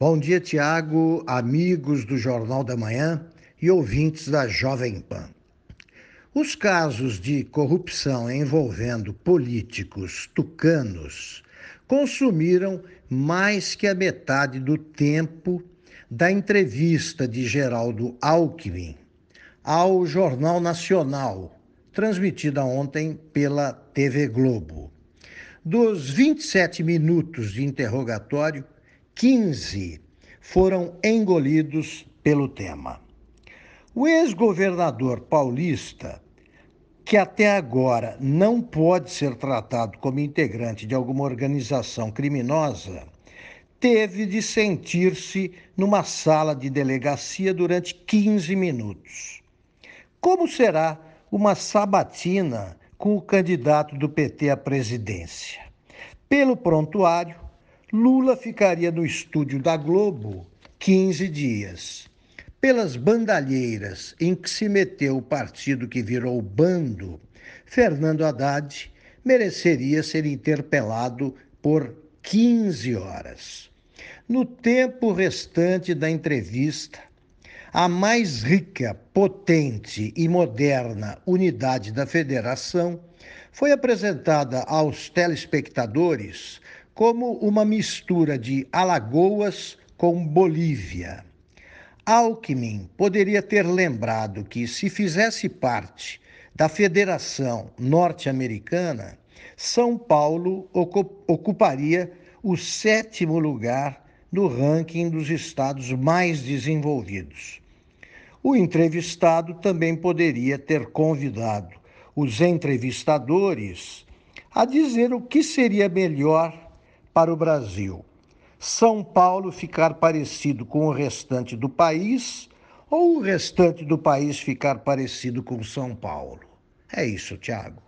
Bom dia, Tiago, amigos do Jornal da Manhã e ouvintes da Jovem Pan. Os casos de corrupção envolvendo políticos tucanos consumiram mais que a metade do tempo da entrevista de Geraldo Alckmin ao Jornal Nacional, transmitida ontem pela TV Globo. Dos 27 minutos de interrogatório, 15 foram engolidos pelo tema. O ex-governador paulista, que até agora não pode ser tratado como integrante de alguma organização criminosa, teve de sentir-se numa sala de delegacia durante 15 minutos. Como será uma sabatina com o candidato do PT à presidência? Pelo prontuário, Lula ficaria no estúdio da Globo 15 dias. Pelas bandalheiras em que se meteu o partido que virou bando, Fernando Haddad mereceria ser interpelado por 15 horas. No tempo restante da entrevista, a mais rica, potente e moderna unidade da federação foi apresentada aos telespectadores como uma mistura de Alagoas com Bolívia. Alckmin poderia ter lembrado que, se fizesse parte da Federação Norte-Americana, São Paulo ocuparia o sétimo lugar no ranking dos estados mais desenvolvidos. O entrevistado também poderia ter convidado os entrevistadores a dizer o que seria melhor para o Brasil. São Paulo ficar parecido com o restante do país ou o restante do país ficar parecido com São Paulo? É isso, Tiago.